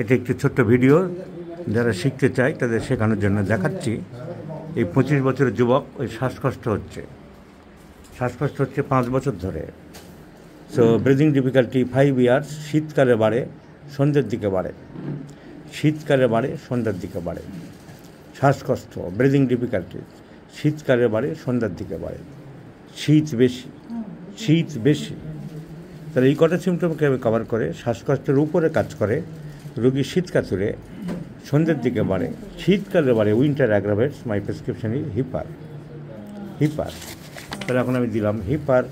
এটি একটি ছোট্ট ভিডিও যারা শিখতে চায় তাদের শেখানোর জন্য দেখাচ্ছি এই পঁচিশ বছরের যুবক ওই শ্বাসকষ্ট হচ্ছে শ্বাসকষ্ট হচ্ছে পাঁচ বছর ধরে so breathing difficulty five years শীতকালে বাড়ে সন্ধ্যের দিকে বাড়ে শীতকালে বাড়ে সন্ধ্যার দিকে বাড়ে শ্বাসকষ্ট ব্রিদিং ডিফিকাল্টি শীতকালে বাড়ে সন্ধ্যার দিকে বাড়ে শীত বেশি শীত বেশি তাহলে এই কটা সিমটমকে কভার করে শ্বাসকষ্টের উপরে কাজ করে রোগী শীত কাতুরে সন্ধ্যের দিকে বাড়ে শীতকালে বাড়ে winter aggravates my prescription is hepar hepar তাহলে এখন আমি দিলাম হিপার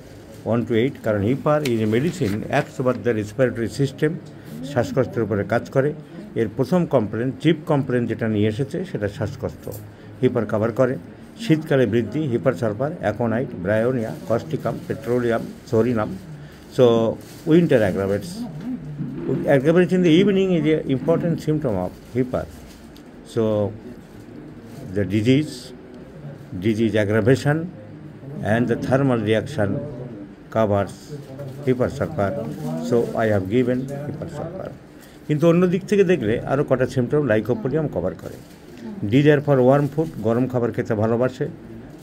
ওয়ান টু এইট কারণ hepar is a medicine acts over the respiratory system শ্বাসকষ্টের উপরে কাজ করে এর প্রথম কমপ্লেন চিপ কমপ্লেন যেটা নিয়ে এসেছে সেটা শ্বাসকষ্ট হিপার কভার করে শীতকালে বৃদ্ধি hepar sulphur aconite bryonia causticum petroleum psorinum So winter aggravates. Aggravates in the evening is an important symptom of fever. So the disease, disease aggravation and the thermal reaction covers fever sucker. So I have given fever sucker. কিন্তু অন্য দিক থেকে দেখলে আরও কটা symptom lycopodium cover করে desire for warm food গরম খাবার খেতে ভালোবাসে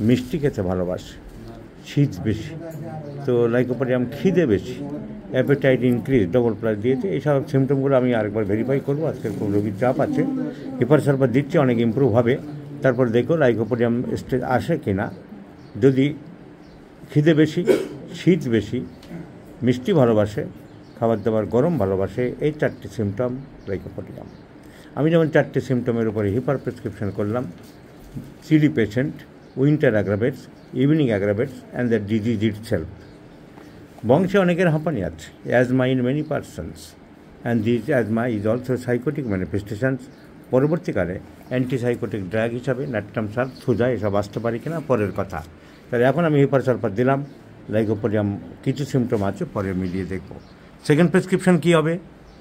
মিষ্টি খেতে ভালোবাসে শীত বেশি তো লাইকোপারি খিদে বেশি অ্যাপেটাইট ইনক্রিজ ডবল প্লাস দিয়েছে এইসব সিমটমগুলো আমি আরেকবার ভেরিফাই করবো আজকের কোনো রোগীর চাপ আছে হিপার সালফার দিচ্ছে অনেক ইম্প্রুভ হবে তারপর দেখো লাইকোপোডিয়াম স্টেজ আসে কি না যদি খিদে বেশি শীত বেশি মিষ্টি ভালোবাসে খাবার দাবার গরম ভালোবাসে এই চারটি সিমটম লাইকোপোডিয়াম আমি যেমন চারটি সিমটমের উপরে হিপার প্রেসক্রিপশন করলাম chilly patient winter aggravates evening aggravates and the disease itself বংশে অনেকের হাঁপানি আছে as my in many persons and this my is also psychotic manifestations পরবর্তীকালে অ্যান্টিসাইকোটিক ড্রাগ হিসাবে ন্যাট্রাম সার সুজা এসব আসতে পারি কিনা পরের কথা তাহলে এখন আমি হিপার সালফার দিলাম লাইকোপোডিয়াম কিছু সিমটম আছে পরে মিলিয়ে দেখব সেকেন্ড প্রেসক্রিপশন কী হবে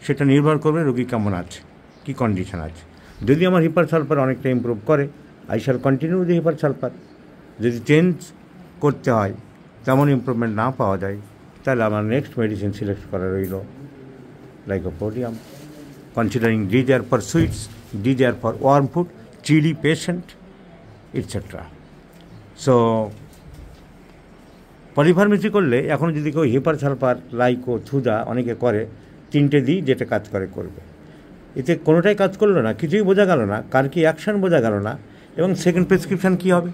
সেটা নির্ভর করবে রোগী কেমন আছে কী কন্ডিশন আছে যদি আমার হিপার সালফার অনেকটা ইম্প্রুভ করে I shall continue the hepar sulphur যদি চেঞ্জ করতে হয় তেমন ইম্প্রুভমেন্ট না পাওয়া যায় তাহলে আমার নেক্সট মেডিসিন সিলেক্ট করা রইল like a considering desire for sweets desire for warm food chilly patient etcetera so polypharmacy করলে এখন যদি কেউ হিপার সালফার লাইকো থুদা অনেকে করে তিনটে দিই যেটা কাজ করে করবে এতে কোনোটাই কাজ করলো না কিছুই বোঝা গেল না কার কি অ্যাকশান বোঝা গেল না এবং সেকেন্ড প্রেসক্রিপশান কী হবে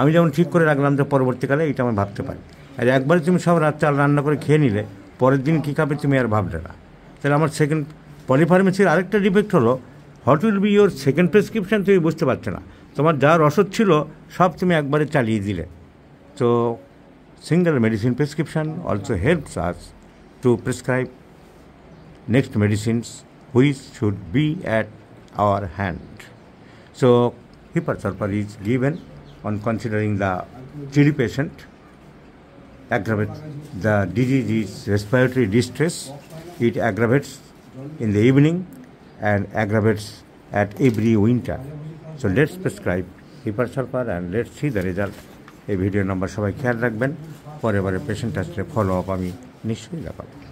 আমি যেমন ঠিক করে রাখলাম যে পরবর্তীকালে এটা আমি ভাবতে পারি আর একবার তুমি সব রাত চাল রান্না করে খেয়ে নিলে পরের দিন কী খাবে তুমি আর ভাবলে না তাহলে আমার সেকেন্ড পলিফার্মেসির আরেকটা ডিফেক্ট হলো what will be your second prescription তুমি বুঝতে পারছো না তোমার যার রসদ ছিল সব তুমি একবারে চালিয়ে দিলে তো single medicine prescription also helps us to prescribe next medicines medicines should be at our hand so hepar sulphur is given on considering the TD patient aggravates the disease is respiratory distress. It aggravates in the evening and aggravates at every winter. So let's prescribe Hipersulfar and let's see the result. এই video number সবাই খেয়াল রাখবেন পরে পরে patient আসলে follow up আমি নিশ্চয়ই দেখাবো